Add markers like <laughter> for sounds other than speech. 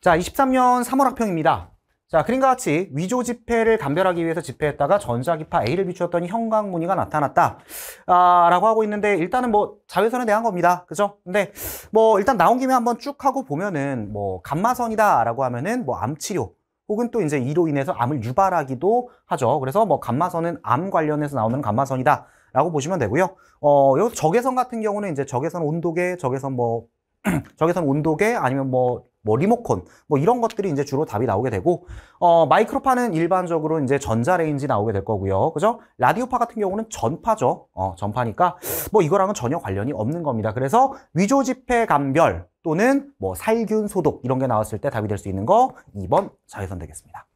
자, 23년 3월 학평입니다. 자, 그림과 같이 위조 지폐를 감별하기 위해서 지폐했다가 전자기파 A를 비추었던 형광 무늬가 나타났다. 아, 라고 하고 있는데 일단은 뭐 자외선에 대한 겁니다. 그죠? 근데 뭐 일단 나온 김에 한번 쭉 하고 보면은 뭐 감마선이다 라고 하면은 뭐 암치료 혹은 또 이제 이로 인해서 암을 유발하기도 하죠. 그래서 뭐 감마선은 암 관련해서 나오는 감마선이다 라고 보시면 되고요. 어, 여기서 적외선 같은 경우는 이제 적외선 온도계, 적외선 뭐 <clears throat> 적외선 온도계 아니면 뭐뭐 리모컨 뭐 이런 것들이 이제 주로 답이 나오게 되고 어 마이크로파는 일반적으로 이제 전자레인지 나오게 될 거고요 그죠 라디오파 같은 경우는 전파죠 어 전파니까 뭐 이거랑은 전혀 관련이 없는 겁니다 그래서 위조지폐 감별 또는 뭐 살균 소독 이런 게 나왔을 때 답이 될 수 있는 거 2번 자외선 되겠습니다